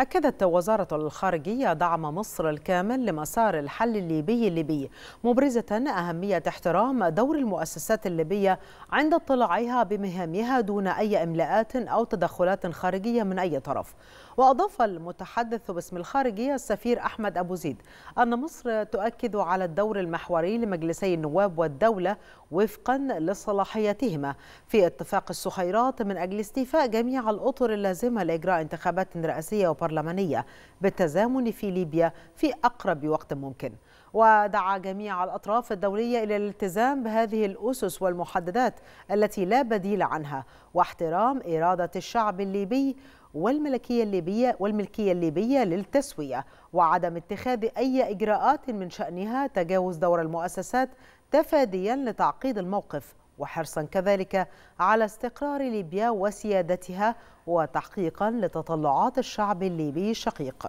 أكدت وزارة الخارجية دعم مصر الكامل لمسار الحل الليبي الليبي مبرزة أهمية احترام دور المؤسسات الليبية عند اطلاعها بمهامها دون أي إملاءات أو تدخلات خارجية من أي طرف وأضاف المتحدث باسم الخارجية السفير أحمد أبو زيد أن مصر تؤكد على الدور المحوري لمجلسي النواب والدولة وفقا لصلاحيتهما في اتفاق السخيرات من أجل استيفاء جميع الأطر اللازمة لإجراء انتخابات رئاسية وبرلمانية البرلمانية بالتزامن في ليبيا في أقرب وقت ممكن ودعا جميع الأطراف الدولية إلى الالتزام بهذه الأسس والمحددات التي لا بديل عنها واحترام إرادة الشعب الليبي والملكية الليبية والملكية الليبية للتسوية وعدم اتخاذ أي إجراءات من شأنها تجاوز دور المؤسسات تفاديا لتعقيد الموقف وحرصا كذلك على استقرار ليبيا وسيادتها وتحقيقا لتطلعات الشعب الليبي الشقيق